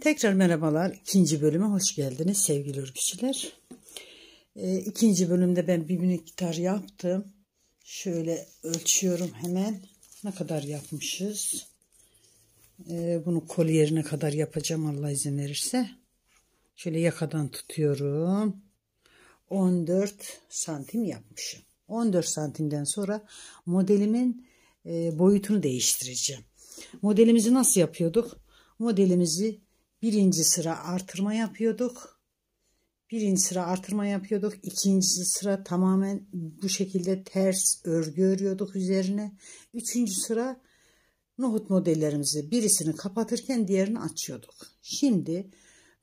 Tekrar merhabalar. İkinci bölüme hoş geldiniz sevgili örgüçüler. Ee, ikinci bölümde ben bir miktar yaptım. Şöyle ölçüyorum hemen. Ne kadar yapmışız? Ee, bunu kol yerine kadar yapacağım Allah izin verirse. Şöyle yakadan tutuyorum. 14 santim yapmışım. 14 santimden sonra modelimin e, boyutunu değiştireceğim. Modelimizi nasıl yapıyorduk? Modelimizi birinci sıra artırma yapıyorduk. Birinci sıra artırma yapıyorduk. ikinci sıra tamamen bu şekilde ters örgü örüyorduk üzerine. Üçüncü sıra nohut modellerimizi birisini kapatırken diğerini açıyorduk. Şimdi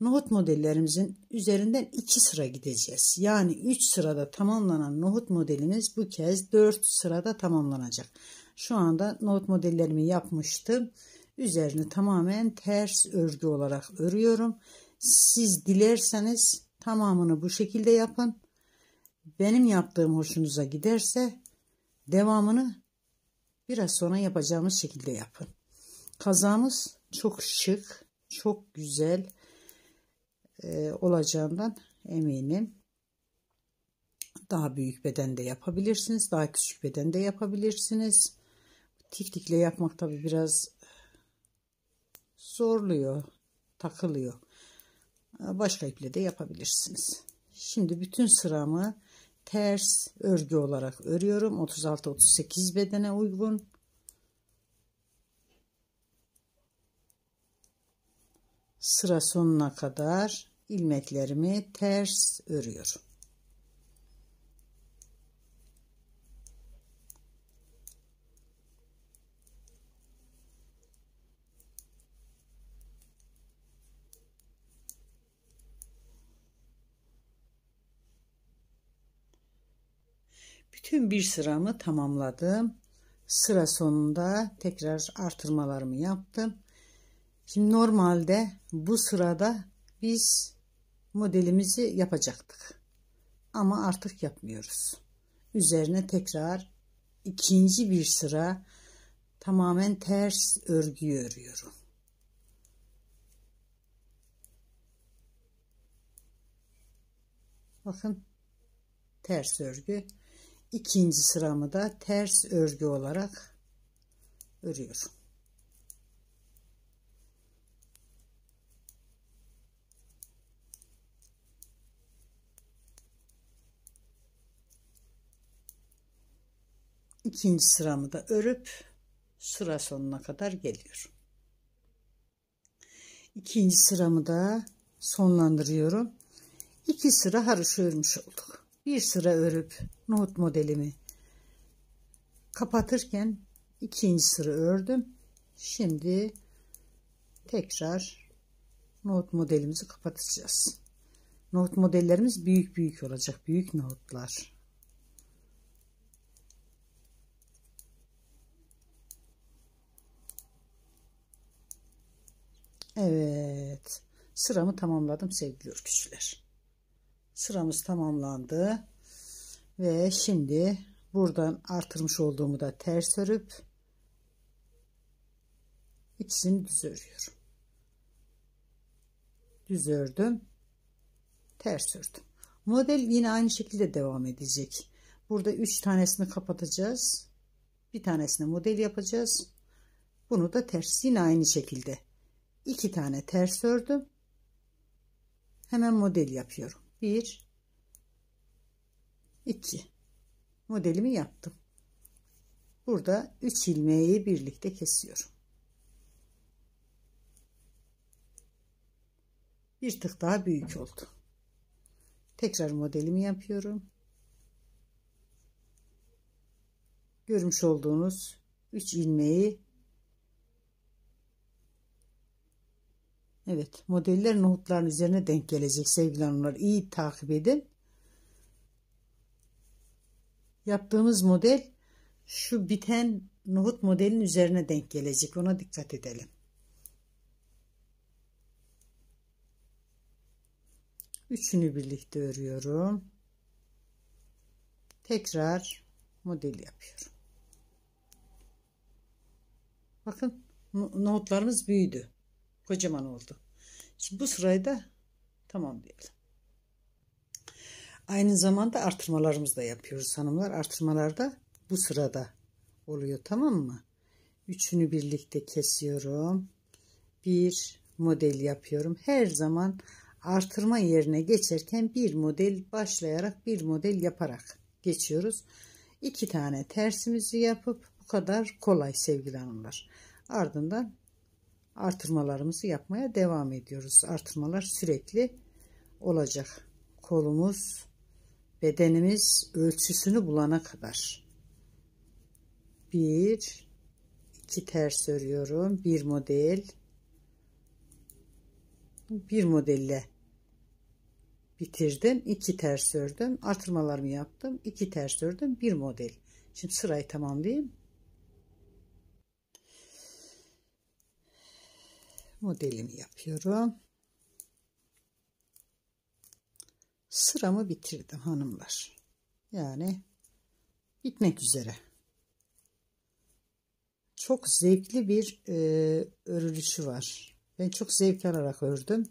nohut modellerimizin üzerinden iki sıra gideceğiz. Yani üç sırada tamamlanan nohut modelimiz bu kez dört sırada tamamlanacak. Şu anda nohut modellerimi yapmıştım üzerini tamamen ters örgü olarak örüyorum. Siz dilerseniz tamamını bu şekilde yapın. Benim yaptığım hoşunuza giderse devamını biraz sonra yapacağımız şekilde yapın. Kazamız çok şık, çok güzel e, olacağından eminim. Daha büyük bedende yapabilirsiniz. Daha küçük bedende yapabilirsiniz. Tiftikle yapmak tabi biraz zorluyor, takılıyor. Ee, başka iple de yapabilirsiniz. Şimdi bütün sıramı ters örgü olarak örüyorum. 36-38 bedene uygun. Sıra sonuna kadar ilmeklerimi ters örüyorum. Bütün bir sıramı tamamladım. Sıra sonunda tekrar artırmalarımı yaptım. Şimdi normalde bu sırada biz modelimizi yapacaktık. Ama artık yapmıyoruz. Üzerine tekrar ikinci bir sıra tamamen ters örgü örüyorum. Bakın ters örgü ikinci sıramı da ters örgü olarak örüyorum. İkinci sıramı da örüp sıra sonuna kadar geliyorum. İkinci sıramı da sonlandırıyorum. İki sıra haroşa örmüş olduk. Bir sıra örüp nohut modelimi kapatırken ikinci sıra ördüm. Şimdi tekrar nohut modelimizi kapatacağız. Nohut modellerimiz büyük büyük olacak. Büyük nohutlar. Evet. Sıramı tamamladım sevgili örgüçüler. Sıramız tamamlandı. Ve şimdi buradan artırmış olduğumu da ters örüp ikisini düz örüyorum. Düz ördüm. Ters ördüm. Model yine aynı şekilde devam edecek. Burada üç tanesini kapatacağız. Bir tanesine model yapacağız. Bunu da ters yine aynı şekilde. 2 tane ters ördüm. Hemen model yapıyorum. 1 2 modelimi yaptım. Burada 3 ilmeği birlikte kesiyorum. Bir tık daha büyük oldu. Tekrar modelimi yapıyorum. Görmüş olduğunuz 3 ilmeği Evet modeller nohutların üzerine denk gelecek sevgili hanımlar. İyi takip edin. Yaptığımız model şu biten nohut modelin üzerine denk gelecek. Ona dikkat edelim. 3'ünü birlikte örüyorum. Tekrar model yapıyorum. Bakın nohutlarımız büyüdü. Kocaman oldu. Şimdi bu sırayı da tamam diyelim. Aynı zamanda artırmalarımızı da yapıyoruz hanımlar. Artırmalar da bu sırada oluyor tamam mı? Üçünü birlikte kesiyorum. Bir model yapıyorum. Her zaman artırma yerine geçerken bir model başlayarak bir model yaparak geçiyoruz. İki tane tersimizi yapıp bu kadar kolay sevgili hanımlar. Ardından artırmalarımızı yapmaya devam ediyoruz. Artırmalar sürekli olacak. Kolumuz bedenimiz ölçüsünü bulana kadar bir iki ters örüyorum bir model bir modelle bitirdim iki ters ördüm artırmalarımı yaptım iki ters ördüm bir model şimdi sırayı tamamlayayım modelimi yapıyorum sıramı bitirdim hanımlar. Yani bitmek üzere. Çok zevkli bir e, örülüşü var. Ben çok zevk alarak ördüm.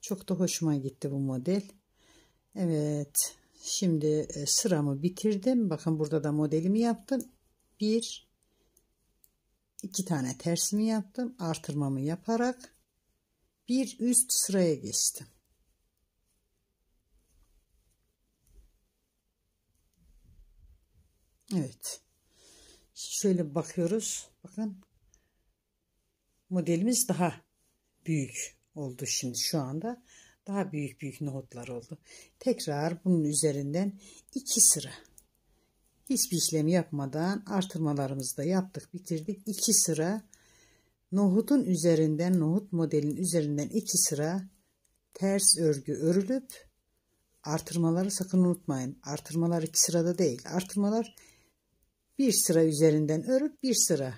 Çok da hoşuma gitti bu model. Evet. Şimdi e, sıramı bitirdim. Bakın burada da modelimi yaptım. Bir, iki tane tersimi yaptım. Artırmamı yaparak bir üst sıraya geçtim. Evet. Şöyle bakıyoruz. Bakın. Modelimiz daha büyük oldu şimdi şu anda. Daha büyük büyük nohutlar oldu. Tekrar bunun üzerinden iki sıra. Hiçbir işlem yapmadan artırmalarımızı da yaptık bitirdik. İki sıra nohutun üzerinden nohut modelin üzerinden iki sıra ters örgü örülüp artırmaları sakın unutmayın. Artırmalar iki sırada değil. Artırmalar bir sıra üzerinden örüp bir sıra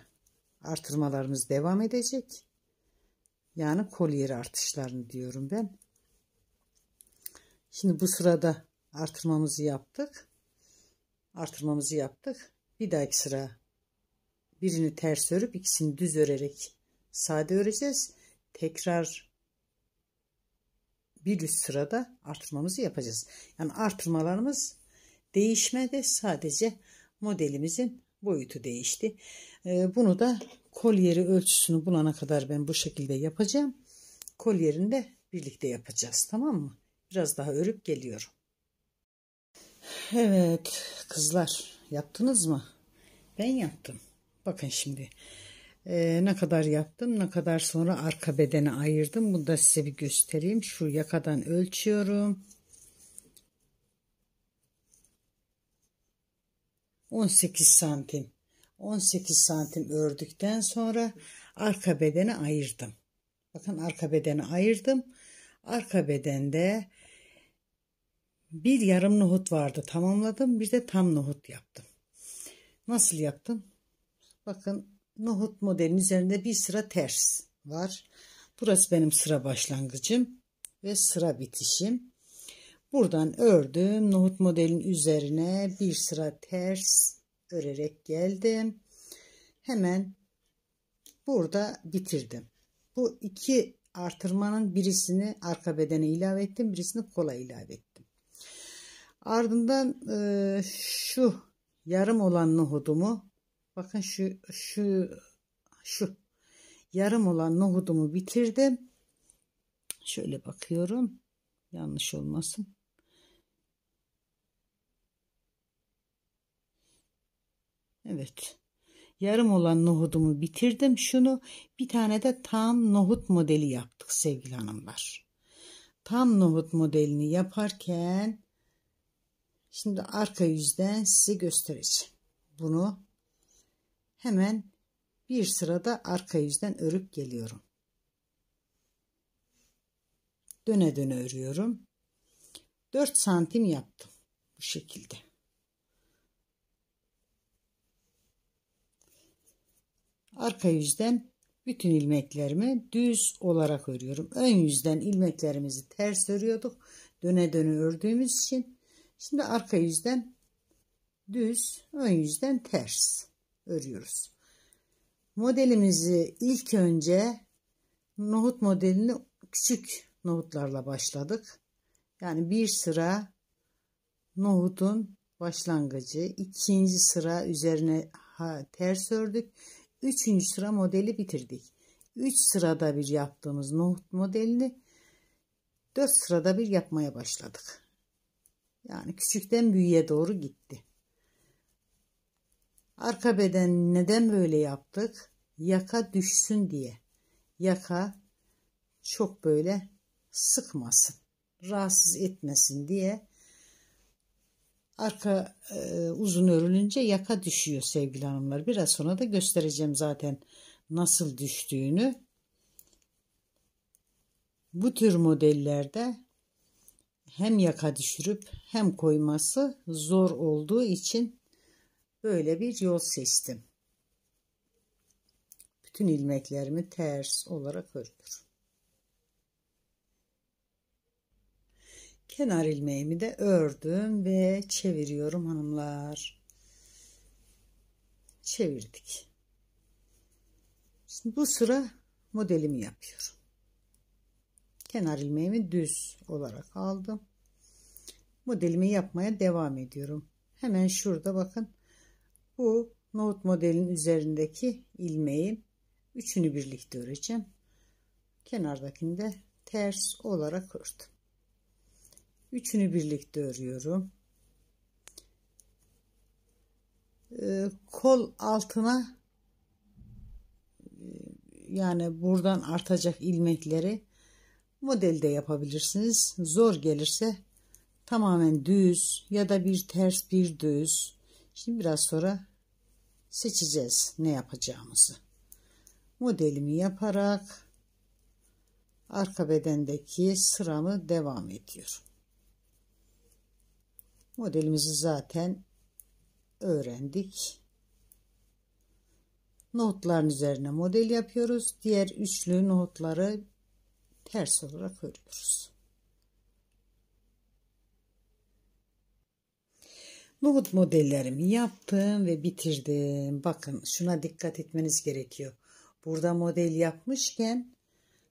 artırmalarımız devam edecek. Yani kolye artışlarını diyorum ben. Şimdi bu sırada artırmamızı yaptık. Artırmamızı yaptık. Bir dahaki sıra birini ters örüp ikisini düz örerek sade öreceğiz. Tekrar bir üst sırada artırmamızı yapacağız. Yani artırmalarımız değişmedi sadece modelimizin boyutu değişti. Ee, bunu da kolyeri ölçüsünü bulana kadar ben bu şekilde yapacağım. Kolyerini de birlikte yapacağız tamam mı? Biraz daha örüp geliyorum. Evet kızlar yaptınız mı? Ben yaptım. Bakın şimdi ee, ne kadar yaptım ne kadar sonra arka bedene ayırdım. Bunu da size bir göstereyim. Şu yakadan ölçüyorum. 18 santim 18 santim ördükten sonra arka bedeni ayırdım. Bakın arka bedeni ayırdım. Arka bedende bir yarım nohut vardı tamamladım. Bir de tam nohut yaptım. Nasıl yaptım? Bakın nohut modelin üzerinde bir sıra ters var. Burası benim sıra başlangıcım ve sıra bitişim. Buradan ördüm. Nohut modelin üzerine bir sıra ters örerek geldim. Hemen burada bitirdim. Bu iki artırmanın birisini arka bedene ilave ettim. Birisini kola ilave ettim. Ardından e, şu yarım olan nohudumu bakın şu şu şu yarım olan nohudumu bitirdim. Şöyle bakıyorum. Yanlış olmasın. Evet. Yarım olan nohudumu bitirdim. Şunu bir tane de tam nohut modeli yaptık sevgili hanımlar. Tam nohut modelini yaparken şimdi arka yüzden size göstereceğim. Bunu hemen bir sırada arka yüzden örüp geliyorum. Döne döne örüyorum. 4 santim yaptım bu şekilde. Arka yüzden bütün ilmeklerimi düz olarak örüyorum. Ön yüzden ilmeklerimizi ters örüyorduk. Döne döne ördüğümüz için. Şimdi arka yüzden düz, ön yüzden ters örüyoruz. Modelimizi ilk önce nohut modelini küçük nohutlarla başladık. Yani bir sıra nohutun başlangıcı, ikinci sıra üzerine ters ördük. 3. sıra modeli bitirdik. 3 sırada bir yaptığımız nohut modelini 4 sırada bir yapmaya başladık. Yani küçükten büyüğe doğru gitti. Arka beden neden böyle yaptık? Yaka düşsün diye. Yaka çok böyle sıkmasın, rahatsız etmesin diye Arka e, uzun örülünce yaka düşüyor sevgili hanımlar. Biraz sonra da göstereceğim zaten nasıl düştüğünü. Bu tür modellerde hem yaka düşürüp hem koyması zor olduğu için böyle bir yol seçtim. Bütün ilmeklerimi ters olarak örüyorum. Kenar ilmeğimi de ördüm ve çeviriyorum hanımlar. Çevirdik. Şimdi bu sıra modelimi yapıyorum. Kenar ilmeğimi düz olarak aldım. Modelimi yapmaya devam ediyorum. Hemen şurada bakın. Bu nohut modelin üzerindeki ilmeği üçünü birlikte öreceğim. Kenardakini de ters olarak ördüm. Üçünü birlikte örüyorum. Ee, kol altına e, yani buradan artacak ilmekleri modelde yapabilirsiniz. Zor gelirse tamamen düz ya da bir ters bir düz. Şimdi biraz sonra seçeceğiz ne yapacağımızı. Modelimi yaparak arka bedendeki sıramı devam ediyorum. Modelimizi zaten öğrendik. Nohutların üzerine model yapıyoruz. Diğer üçlü nohutları ters olarak örüyoruz. Nohut modellerimi yaptım ve bitirdim. Bakın şuna dikkat etmeniz gerekiyor. Burada model yapmışken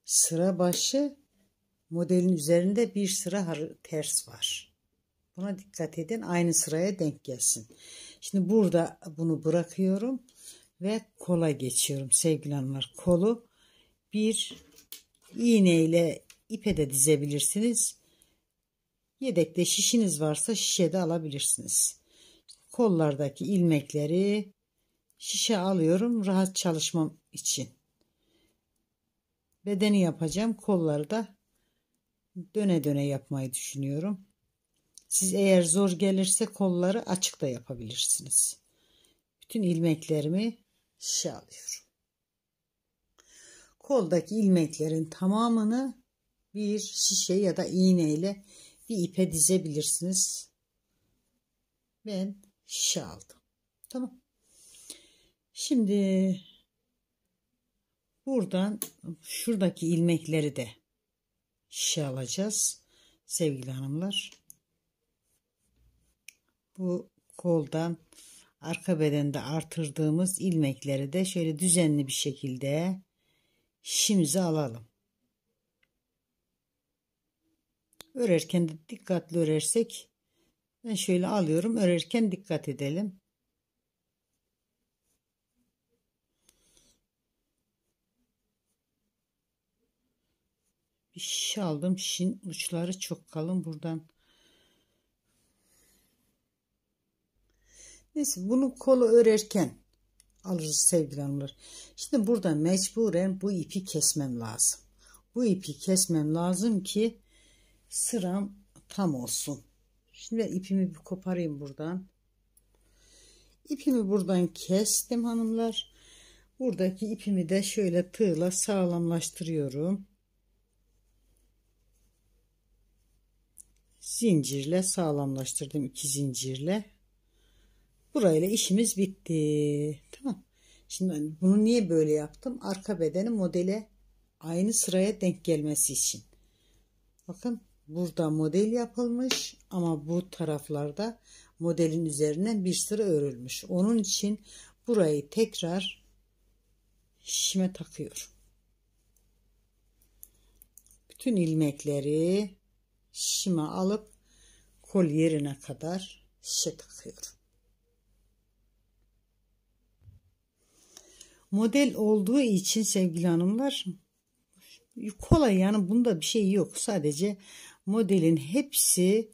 sıra başı modelin üzerinde bir sıra ters var. Buna dikkat edin. Aynı sıraya denk gelsin. Şimdi burada bunu bırakıyorum ve kola geçiyorum sevgili hanımlar. Kolu bir iğne ile ipe de dizebilirsiniz. Yedekte şişiniz varsa şişe alabilirsiniz. Kollardaki ilmekleri şişe alıyorum rahat çalışmam için. Bedeni yapacağım. Kolları da döne döne yapmayı düşünüyorum. Siz eğer zor gelirse kolları açık da yapabilirsiniz. Bütün ilmeklerimi şişe alıyorum. Koldaki ilmeklerin tamamını bir şişe ya da iğneyle bir ipe dizebilirsiniz. Ben şişe aldım. Tamam. Şimdi buradan şuradaki ilmekleri de şişe alacağız sevgili hanımlar bu koldan arka bedende artırdığımız ilmekleri de şöyle düzenli bir şekilde işimize alalım. Örerken de dikkatli örersek ben şöyle alıyorum örerken dikkat edelim. Bir şiş aldım. Şişin uçları çok kalın. Buradan Neyse bunu kolu örerken alırız sevgili hanımlar. Şimdi burada mecburen bu ipi kesmem lazım. Bu ipi kesmem lazım ki sıram tam olsun. Şimdi ipimi bir koparayım buradan. İpimi buradan kestim hanımlar. Buradaki ipimi de şöyle tığla sağlamlaştırıyorum. Zincirle sağlamlaştırdım iki zincirle. Burayla işimiz bitti. Tamam. Şimdi bunu niye böyle yaptım? Arka bedeni modele aynı sıraya denk gelmesi için. Bakın burada model yapılmış ama bu taraflarda modelin üzerine bir sıra örülmüş. Onun için burayı tekrar şişime takıyorum. Bütün ilmekleri şişime alıp kol yerine kadar şişe takıyorum. model olduğu için sevgili hanımlar kolay yani bunda bir şey yok. Sadece modelin hepsi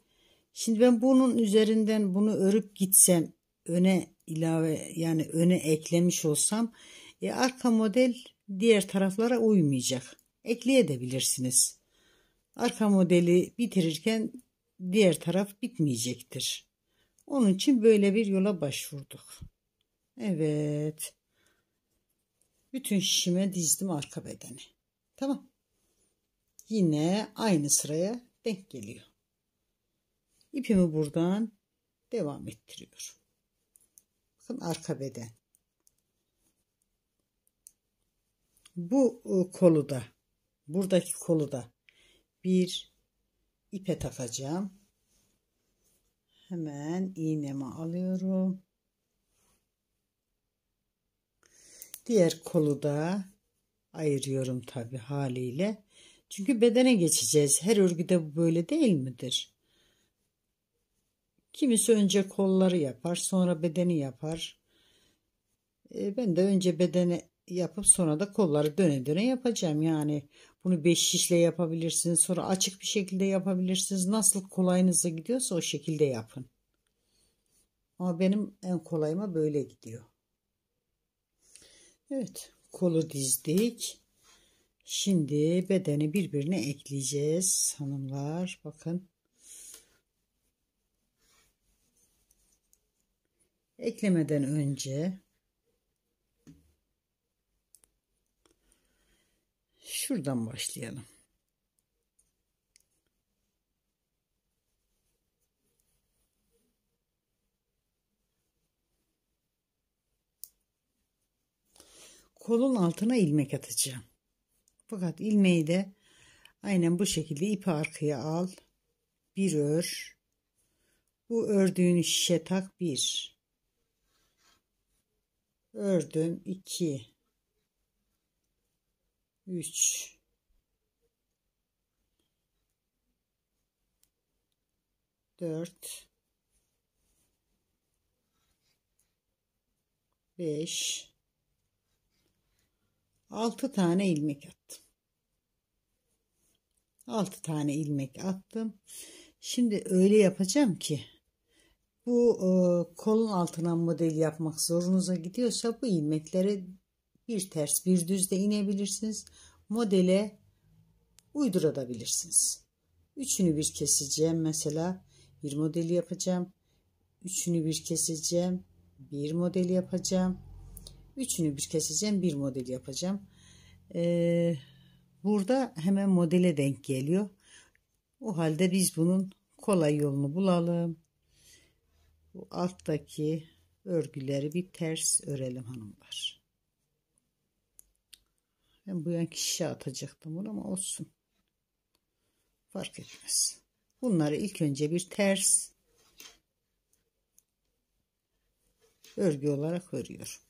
şimdi ben bunun üzerinden bunu örüp gitsem öne ilave yani öne eklemiş olsam e, arka model diğer taraflara uymayacak. Ekleyebilirsiniz. Arka modeli bitirirken diğer taraf bitmeyecektir. Onun için böyle bir yola başvurduk. Evet bütün şişime dizdim arka bedene. Tamam. Yine aynı sıraya denk geliyor. İpimi buradan devam ettiriyorum. Bakın arka beden. Bu e, kolu da, buradaki kolu da bir ipe takacağım. Hemen iğnemi alıyorum. Diğer kolu da ayırıyorum tabi haliyle. Çünkü bedene geçeceğiz. Her örgüde bu böyle değil midir? Kimisi önce kolları yapar, sonra bedeni yapar. E, ben de önce bedeni yapıp sonra da kolları döne döne yapacağım. Yani bunu beş şişle yapabilirsiniz. Sonra açık bir şekilde yapabilirsiniz. Nasıl kolayınıza gidiyorsa o şekilde yapın. Ama benim en kolayıma böyle gidiyor. Evet kolu dizdik. Şimdi bedeni birbirine ekleyeceğiz hanımlar. Bakın. Eklemeden önce şuradan başlayalım. kolun altına ilmek atacağım. Fakat ilmeği de aynen bu şekilde ipi arkaya al. Bir ör. Bu ördüğün şişe tak bir. Ördüm iki. Üç. Dört. Beş. 6 tane ilmek attım. 6 tane ilmek attım. Şimdi öyle yapacağım ki bu e, kolun altına model yapmak zorunuza gidiyorsa bu ilmeklere bir ters bir düz de inebilirsiniz. Modele uydurabilirsiniz. Üçünü bir keseceğim mesela bir model yapacağım. Üçünü bir keseceğim. Bir model yapacağım. Üçünü bir keseceğim. Bir model yapacağım. Ee, burada hemen modele denk geliyor. O halde biz bunun kolay yolunu bulalım. Bu alttaki örgüleri bir ters örelim hanımlar. Ben bu yanki şişe atacaktım bunu ama olsun. Fark etmez. Bunları ilk önce bir ters örgü olarak örüyorum.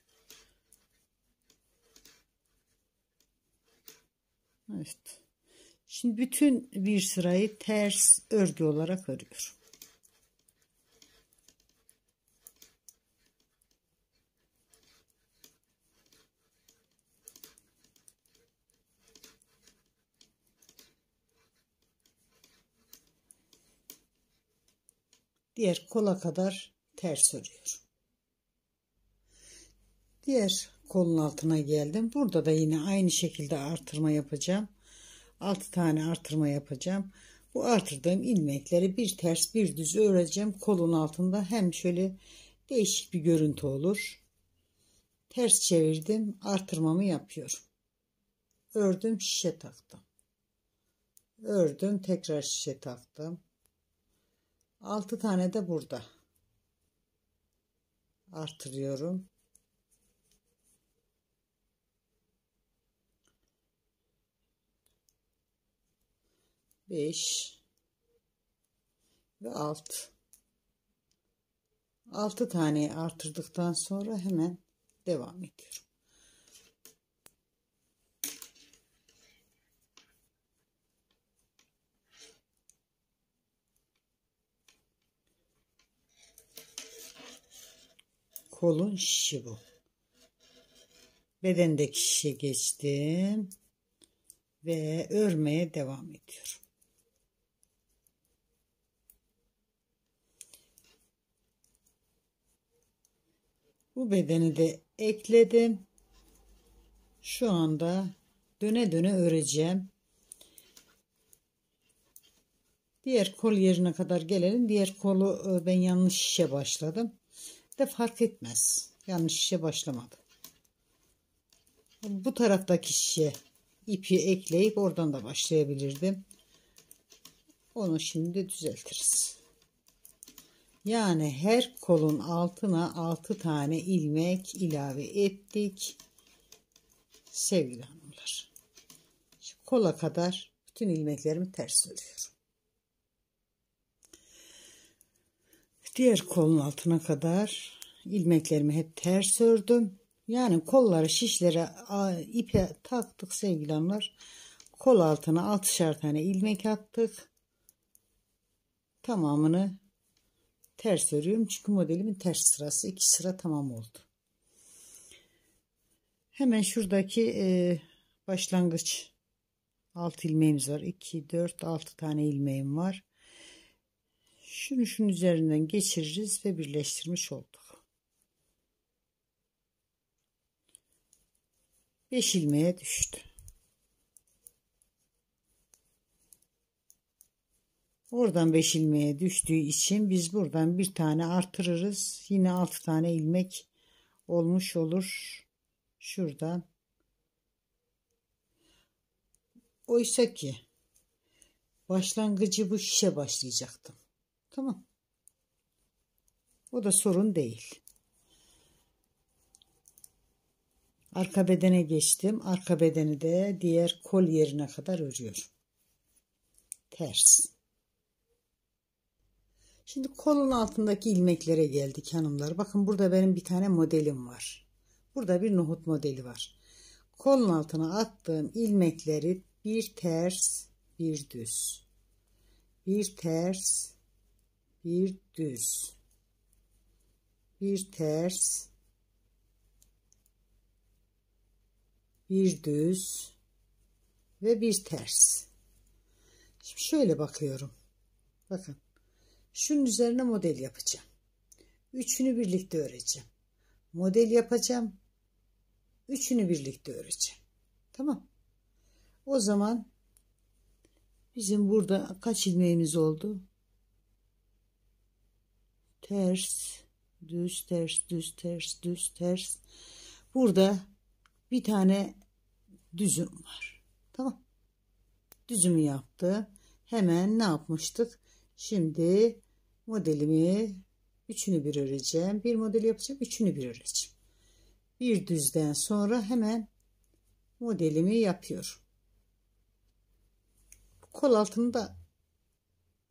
Evet. Şimdi bütün bir sırayı ters örgü olarak örüyorum. Diğer kola kadar ters örüyorum. Diğer kolun altına geldim. Burada da yine aynı şekilde artırma yapacağım. 6 tane artırma yapacağım. Bu artırdığım ilmekleri bir ters bir düz öreceğim. Kolun altında hem şöyle değişik bir görüntü olur. Ters çevirdim. Artırmamı yapıyorum. Ördüm şişe taktım. Ördüm tekrar şişe taktım. 6 tane de burada artırıyorum. 5 ve 6 6 tane artırdıktan sonra hemen devam ediyorum. kolun şişi bu. Bedendeki şişe geçtim ve örmeye devam ediyorum. Bu bedeni de ekledim. Şu anda döne döne öreceğim. Diğer kol yerine kadar gelelim. Diğer kolu e, ben yanlış şişe başladım. De fark etmez. Yanlış şişe başlamadı. Bu taraftaki şişe ipi ekleyip oradan da başlayabilirdim. Onu şimdi düzeltiriz. Yani her kolun altına 6 tane ilmek ilave ettik. Sevgili hanımlar. Şu kola kadar bütün ilmeklerimi ters örüyorum. Diğer kolun altına kadar ilmeklerimi hep ters ördüm. Yani kolları şişlere ipe taktık sevgili hanımlar. Kol altına 6'şer tane ilmek attık. Tamamını ters örüyorum çünkü modelimin ters sırası iki sıra tamam oldu hemen şuradaki e, başlangıç alt ilmeğimiz var 2 4 6 tane ilmeğim var şunu şunun üzerinden geçiririz ve birleştirmiş olduk 5 ilmeğe düştü Oradan 5 ilmeğe düştüğü için biz buradan bir tane artırırız. Yine 6 tane ilmek olmuş olur. Şuradan. Oysa ki başlangıcı bu şişe başlayacaktım. Tamam. O da sorun değil. Arka bedene geçtim. Arka bedeni de diğer kol yerine kadar örüyorum. Ters. Şimdi kolun altındaki ilmeklere geldik hanımlar. Bakın burada benim bir tane modelim var. Burada bir nohut modeli var. Kolun altına attığım ilmekleri bir ters bir düz. Bir ters bir düz. Bir ters bir düz ve bir ters. Şimdi şöyle bakıyorum. Bakın Şunun üzerine model yapacağım. Üçünü birlikte öreceğim. Model yapacağım. Üçünü birlikte öreceğim. Tamam. O zaman bizim burada kaç ilmeğimiz oldu? Ters, düz, ters, düz, ters, düz, ters. Burada bir tane düzüm var. Tamam. Düzümü yaptı. Hemen ne yapmıştık? Şimdi modelimi üçünü bir öreceğim. Bir model yapacağım. Üçünü bir öreceğim. Bir düzden sonra hemen modelimi yapıyorum. Kol altını da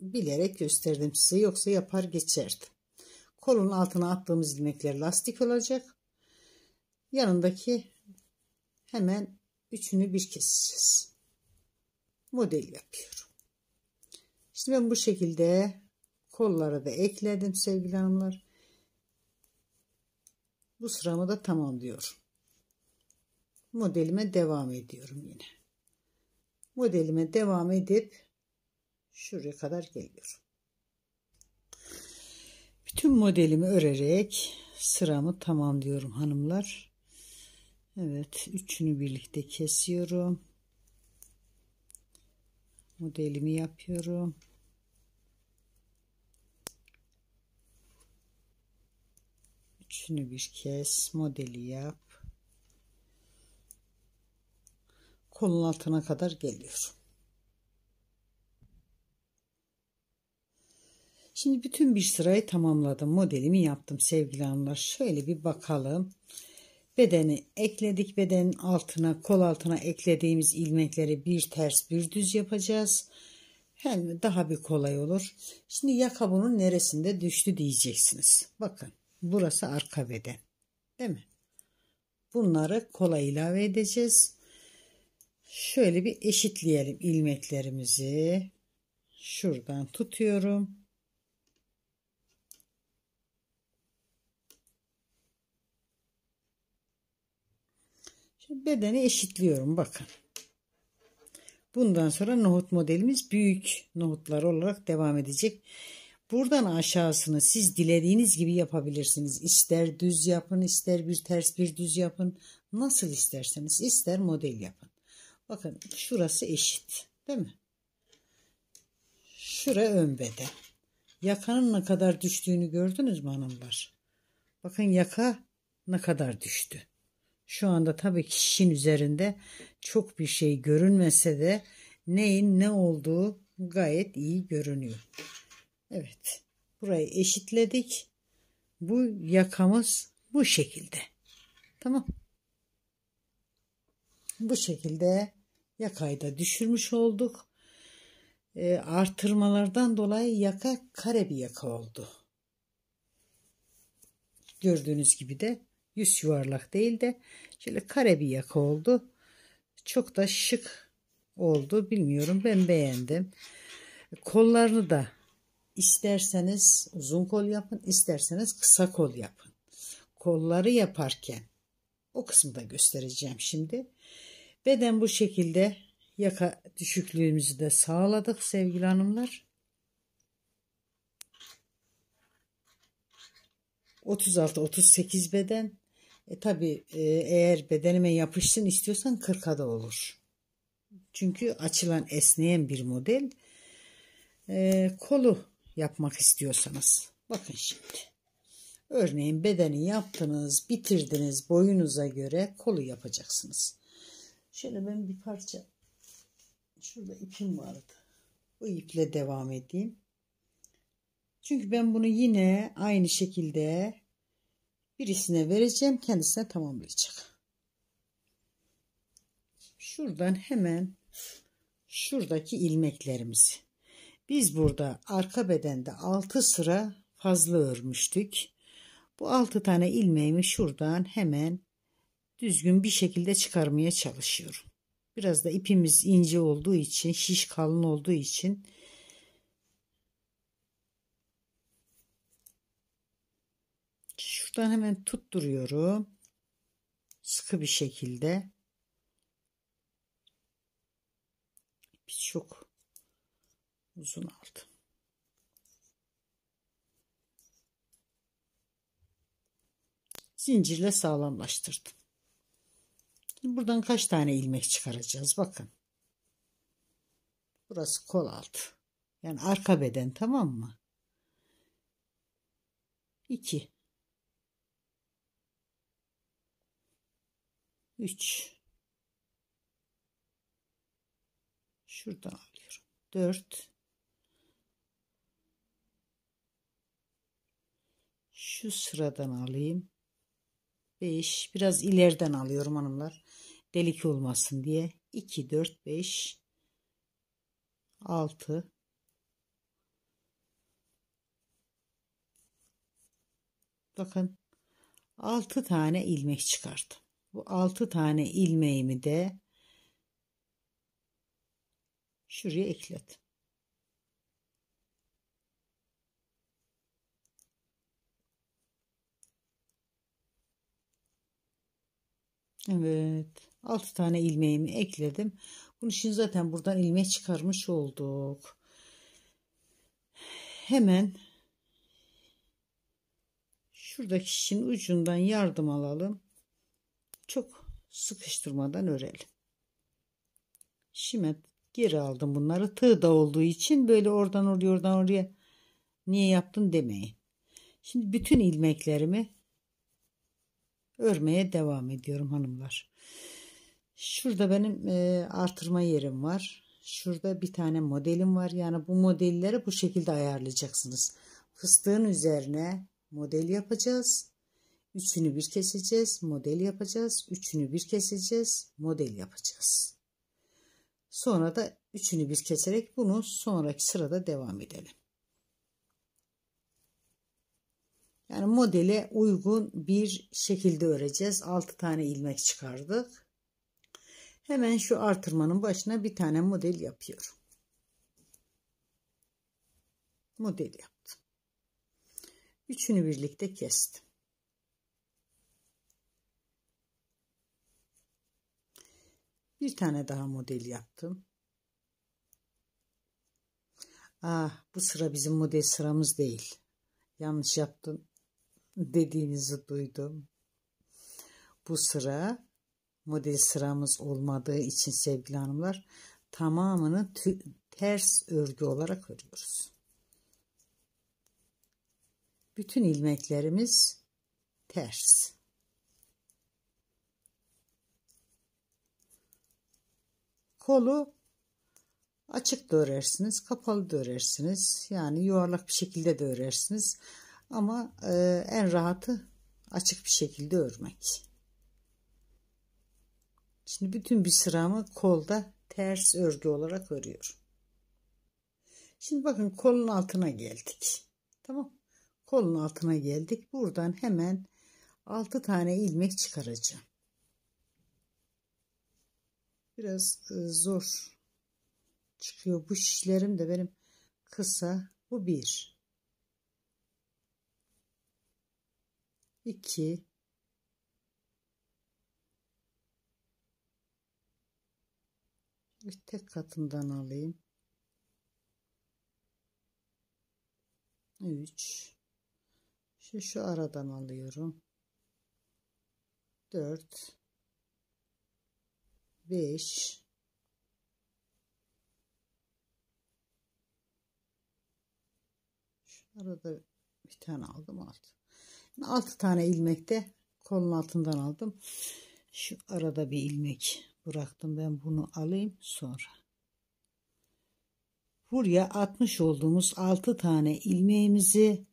bilerek gösterdim size. Yoksa yapar geçerdim. Kolun altına attığımız ilmekler lastik olacak. Yanındaki hemen üçünü bir keseceğiz. Model yapıyorum. Şimdi ben bu şekilde kollara da ekledim sevgili hanımlar bu sıramı da tamamlıyorum modelime devam ediyorum yine modelime devam edip şuraya kadar geliyorum bütün modelimi örerek sıramı tamamlıyorum hanımlar Evet üçünü birlikte kesiyorum modelimi yapıyorum Şunu bir kes. Modeli yap. Kolun altına kadar geliyor. Şimdi bütün bir sırayı tamamladım. Modelimi yaptım sevgili hanımlar. Şöyle bir bakalım. Bedeni ekledik. Bedenin altına, kol altına eklediğimiz ilmekleri bir ters bir düz yapacağız. Hem daha bir kolay olur. Şimdi yaka bunun neresinde düştü diyeceksiniz. Bakın. Burası arka beden. Değil mi? Bunları kola ilave edeceğiz. Şöyle bir eşitleyelim ilmeklerimizi. Şuradan tutuyorum. Şimdi bedeni eşitliyorum bakın. Bundan sonra nohut modelimiz büyük nohutlar olarak devam edecek. Buradan aşağısını siz dilediğiniz gibi yapabilirsiniz. İster düz yapın, ister bir ters bir düz yapın. Nasıl isterseniz, ister model yapın. Bakın şurası eşit, değil mi? Şura ön beden. Yakanın ne kadar düştüğünü gördünüz mü hanımlar? Bakın yaka ne kadar düştü. Şu anda tabii kişinin üzerinde çok bir şey görünmese de neyin ne olduğu gayet iyi görünüyor. Evet. Burayı eşitledik. Bu yakamız bu şekilde. Tamam. Bu şekilde yakayı da düşürmüş olduk. E, artırmalardan dolayı yaka kare bir yaka oldu. Gördüğünüz gibi de yüz yuvarlak değil de şöyle kare bir yaka oldu. Çok da şık oldu. Bilmiyorum ben beğendim. Kollarını da İsterseniz uzun kol yapın, isterseniz kısa kol yapın. Kolları yaparken o kısmı da göstereceğim şimdi. Beden bu şekilde yaka düşüklüğümüzü de sağladık sevgili hanımlar. 36-38 beden. E, tabii e, eğer bedenime yapışsın istiyorsan 40'a da olur. Çünkü açılan esneyen bir model. E, kolu yapmak istiyorsanız. Bakın şimdi. Örneğin bedeni yaptınız, bitirdiniz boyunuza göre kolu yapacaksınız. Şöyle ben bir parça şurada ipim vardı. Bu iple devam edeyim. Çünkü ben bunu yine aynı şekilde birisine vereceğim. Kendisine tamamlayacak. Şuradan hemen şuradaki ilmeklerimizi biz burada arka bedende 6 sıra fazla örmüştük. Bu 6 tane ilmeğimi şuradan hemen düzgün bir şekilde çıkarmaya çalışıyorum. Biraz da ipimiz ince olduğu için, şiş kalın olduğu için şuradan hemen tutturuyorum. Sıkı bir şekilde. birçok. çok uzun aldım. Zincirle sağlamlaştırdım. Şimdi buradan kaç tane ilmek çıkaracağız bakın. Burası kol altı. Yani arka beden tamam mı? 2 3 Şuradan alıyorum. 4 şu sıradan alayım. 5 biraz ileriden alıyorum hanımlar. Delik olmasın diye. 2 4 5 6 Bakın 6 tane ilmek çıkarttım. Bu 6 tane ilmeğimi de şuraya ekledim. Evet. 6 tane ilmeğimi ekledim. Bunun için zaten buradan ilmeği çıkarmış olduk. Hemen şuradaki şişin ucundan yardım alalım. Çok sıkıştırmadan örelim. Şimdi geri aldım bunları. Tığ da olduğu için böyle oradan oraya oradan oraya niye yaptın demeyin. Şimdi bütün ilmeklerimi örmeye devam ediyorum hanımlar. Şurada benim e, artırma yerim var. Şurada bir tane modelim var. Yani bu modelleri bu şekilde ayarlayacaksınız. Fıstığın üzerine model yapacağız. Üçünü bir keseceğiz. Model yapacağız. Üçünü bir keseceğiz. Model yapacağız. Sonra da üçünü bir keserek bunu sonraki sırada devam edelim. Yani modele uygun bir şekilde öreceğiz. 6 tane ilmek çıkardık. Hemen şu artırmanın başına bir tane model yapıyorum. Model yaptım. Üçünü birlikte kestim. Bir tane daha model yaptım. Ah bu sıra bizim model sıramız değil. Yanlış yaptım dediğinizi duydum. Bu sıra model sıramız olmadığı için sevgili hanımlar tamamını ters örgü olarak örüyoruz. Bütün ilmeklerimiz ters. Kolu açık da örersiniz, kapalı da örersiniz. Yani yuvarlak bir şekilde de örersiniz. Ama e, en rahatı açık bir şekilde örmek. Şimdi bütün bir sıramı kolda ters örgü olarak örüyorum. Şimdi bakın kolun altına geldik. Tamam. Kolun altına geldik. Buradan hemen 6 tane ilmek çıkaracağım. Biraz e, zor çıkıyor. Bu şişlerim de benim kısa. Bu bir. 2 tek katından alayım 3 şu şu aradan alıyorum 4 5 şu arada bir tane aldım altı 6 tane ilmek de kolun altından aldım. Şu arada bir ilmek bıraktım. Ben bunu alayım sonra. Buraya atmış olduğumuz 6 tane ilmeğimizi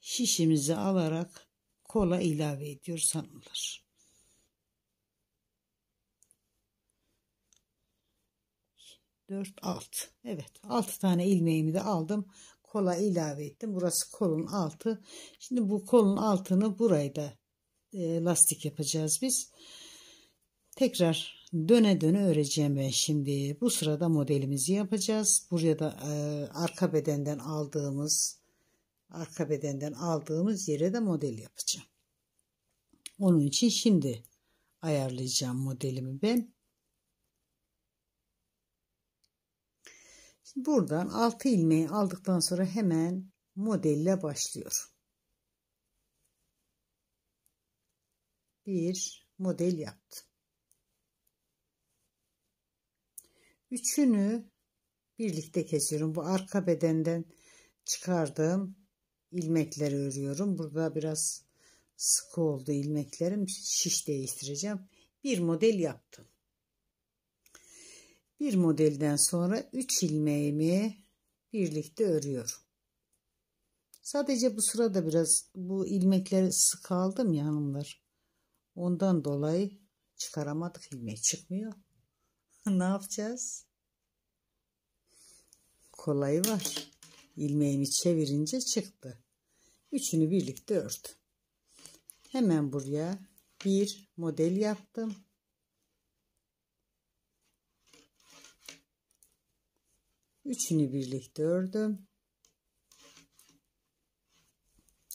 şişimizi alarak kola ilave ediyor sanılır. Dört, alt. Evet. Altı tane ilmeğimi de aldım kola ilave ettim. Burası kolun altı. Şimdi bu kolun altını burayı da e, lastik yapacağız biz. Tekrar döne döne öreceğim ben şimdi. Bu sırada modelimizi yapacağız. Buraya da e, arka bedenden aldığımız arka bedenden aldığımız yere de model yapacağım. Onun için şimdi ayarlayacağım modelimi ben. Buradan 6 ilmeği aldıktan sonra hemen modelle başlıyor. Bir model yaptım. Üçünü birlikte kesiyorum. Bu arka bedenden çıkardığım ilmekleri örüyorum. Burada biraz sıkı oldu ilmeklerim. Şiş değiştireceğim. Bir model yaptım bir modelden sonra 3 ilmeğimi birlikte örüyorum. Sadece bu sırada biraz bu ilmekleri sık aldım ya hanımlar. Ondan dolayı çıkaramadık ilmeği çıkmıyor. ne yapacağız? Kolayı var. İlmeğimi çevirince çıktı. Üçünü birlikte ördüm. Hemen buraya bir model yaptım. Üçünü birlikte ördüm.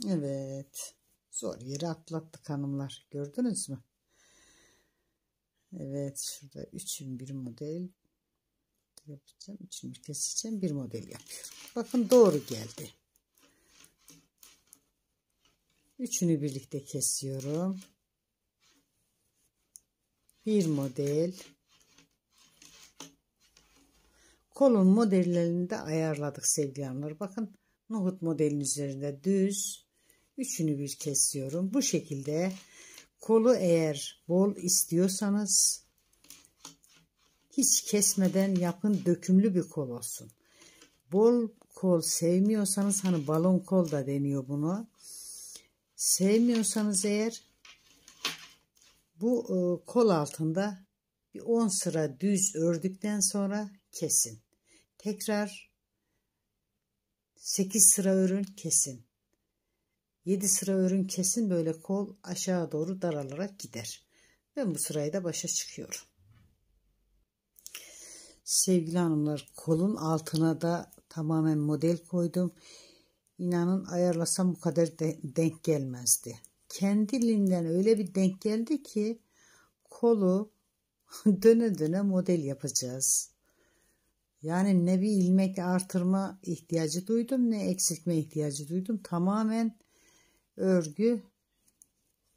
Evet. Zor yeri atlattık hanımlar. Gördünüz mü? Evet. Şurada üçün bir model yapacağım. Üçünü keseceğim. Bir model yapıyorum. Bakın doğru geldi. Üçünü birlikte kesiyorum. Bir model kolun modellerini de ayarladık sevgili hanımlar. Bakın nohut modelin üzerinde düz üçünü bir kesiyorum. Bu şekilde kolu eğer bol istiyorsanız hiç kesmeden yapın dökümlü bir kol olsun. Bol kol sevmiyorsanız hani balon kol da deniyor bunu. Sevmiyorsanız eğer bu e, kol altında bir 10 sıra düz ördükten sonra kesin. Tekrar 8 sıra örün kesin. 7 sıra örün kesin böyle kol aşağı doğru daralarak gider. ve bu sırayı da başa çıkıyorum. Sevgili hanımlar kolun altına da tamamen model koydum. İnanın ayarlasam bu kadar de denk gelmezdi. Kendiliğinden öyle bir denk geldi ki kolu döne döne model yapacağız. Yani ne bir ilmek artırma ihtiyacı duydum ne eksiltme ihtiyacı duydum. Tamamen örgü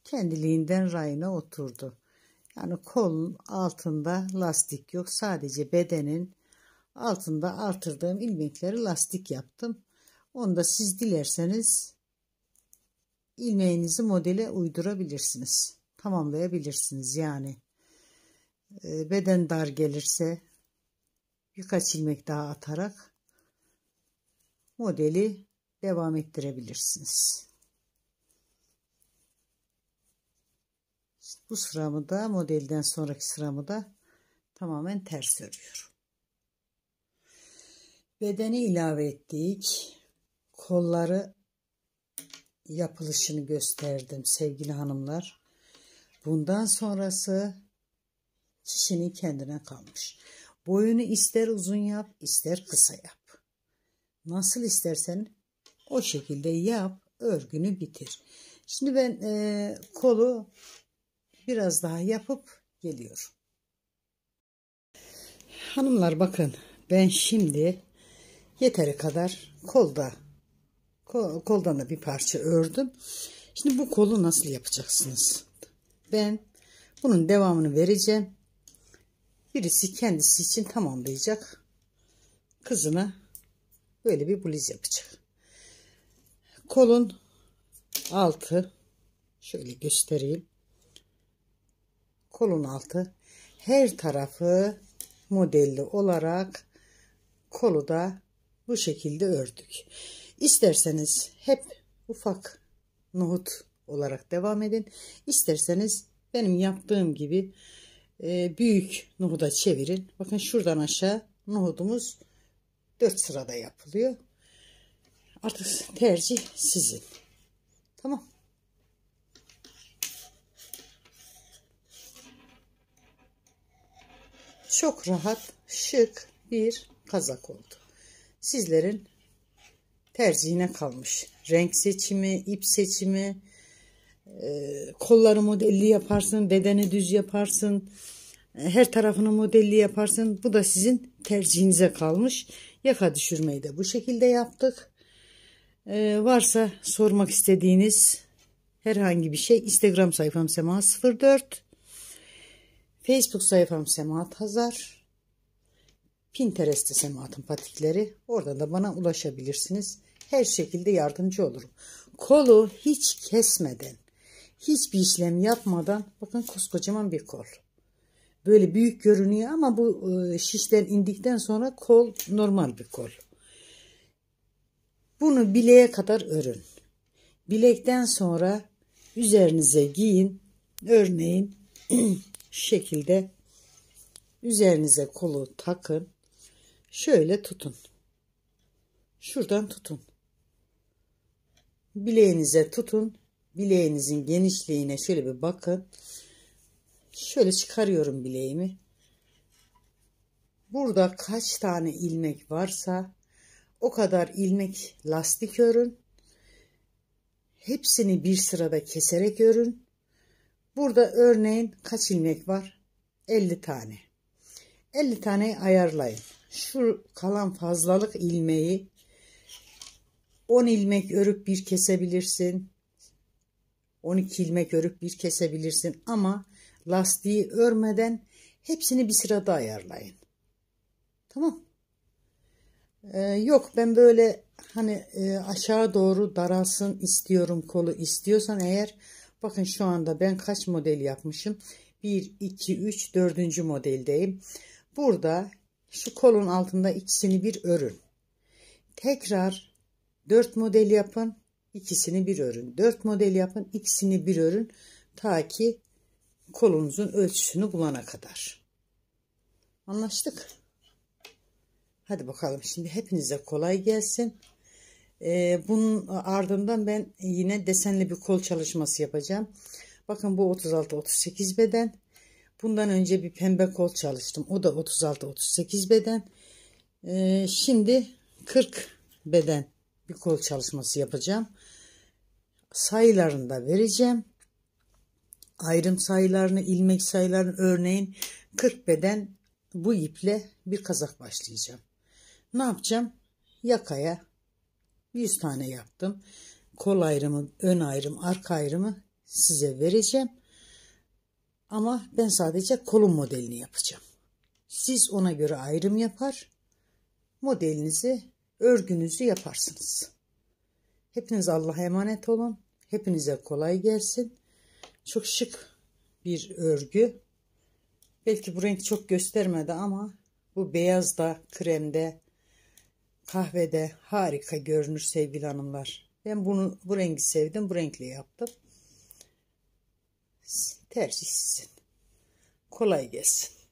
kendiliğinden rayına oturdu. Yani kolun altında lastik yok. Sadece bedenin altında artırdığım ilmekleri lastik yaptım. Onu da siz dilerseniz ilmeğinizi modele uydurabilirsiniz. Tamamlayabilirsiniz yani. Ee, beden dar gelirse birkaç ilmek daha atarak modeli devam ettirebilirsiniz. Bu sıramı da modelden sonraki sıramı da tamamen ters örüyorum. Bedeni ilave ettik. Kolları yapılışını gösterdim sevgili hanımlar. Bundan sonrası kişinin kendine kalmış. Boyunu ister uzun yap, ister kısa yap. Nasıl istersen o şekilde yap, örgünü bitir. Şimdi ben e, kolu biraz daha yapıp geliyorum. Hanımlar bakın ben şimdi yeteri kadar kolda koldan da bir parça ördüm. Şimdi bu kolu nasıl yapacaksınız? Ben bunun devamını vereceğim birisi kendisi için tamamlayacak. Kızına böyle bir bluz yapacak. Kolun altı şöyle göstereyim. Kolun altı her tarafı modelli olarak kolu da bu şekilde ördük. İsterseniz hep ufak nohut olarak devam edin. İsterseniz benim yaptığım gibi ee, büyük nohuda çevirin. Bakın şuradan aşağı nohudumuz 4 sırada yapılıyor. Artık tercih sizin. Tamam. Çok rahat, şık bir kazak oldu. Sizlerin tercihine kalmış. Renk seçimi, ip seçimi, e, kolları modelli yaparsın, bedeni düz yaparsın, her tarafını modelli yaparsın. Bu da sizin tercihinize kalmış. Yaka düşürmeyi de bu şekilde yaptık. Ee, varsa sormak istediğiniz herhangi bir şey Instagram sayfam Sema 04 Facebook sayfam Semahat Hazar Pinterest'te Semahat'ın patikleri oradan da bana ulaşabilirsiniz. Her şekilde yardımcı olurum. Kolu hiç kesmeden hiçbir işlem yapmadan bakın koskocaman bir kol. Böyle büyük görünüyor ama bu e, şişten indikten sonra kol normal bir kol. Bunu bileğe kadar örün. Bilekten sonra üzerinize giyin. Örneğin şekilde üzerinize kolu takın. Şöyle tutun. Şuradan tutun. Bileğinize tutun. Bileğinizin genişliğine şöyle bir bakın şöyle çıkarıyorum bileğimi. Burada kaç tane ilmek varsa o kadar ilmek lastik örün. Hepsini bir sırada keserek örün. Burada örneğin kaç ilmek var? 50 tane. 50 tane ayarlayın. Şu kalan fazlalık ilmeği 10 ilmek örüp bir kesebilirsin. 12 ilmek örüp bir kesebilirsin ama lastiği örmeden hepsini bir sırada ayarlayın. Tamam. Ee, yok ben böyle hani e, aşağı doğru daralsın istiyorum kolu istiyorsan eğer bakın şu anda ben kaç model yapmışım. 1, 2, 3, 4. modeldeyim. Burada şu kolun altında ikisini bir örün. Tekrar 4 model yapın. ikisini bir örün. 4 model yapın. ikisini bir örün. Ta ki kolunuzun ölçüsünü bulana kadar. Anlaştık. Hadi bakalım şimdi hepinize kolay gelsin. Ee, bunun ardından ben yine desenli bir kol çalışması yapacağım. Bakın bu 36-38 beden. Bundan önce bir pembe kol çalıştım. O da 36-38 beden. Ee, şimdi 40 beden bir kol çalışması yapacağım. Sayılarını da vereceğim ayrım sayılarını, ilmek sayılarını örneğin 40 beden bu iple bir kazak başlayacağım. Ne yapacağım? Yakaya 100 tane yaptım. Kol ayrımı, ön ayrım, arka ayrımı size vereceğim. Ama ben sadece kolun modelini yapacağım. Siz ona göre ayrım yapar, modelinizi, örgünüzü yaparsınız. Hepiniz Allah'a emanet olun. Hepinize kolay gelsin. Çok şık bir örgü. Belki bu renk çok göstermedi ama bu beyazda, kremde kahvede harika görünür sevgili hanımlar. Ben bunu bu rengi sevdim. Bu renkle yaptım. Tercih sizin. Kolay gelsin.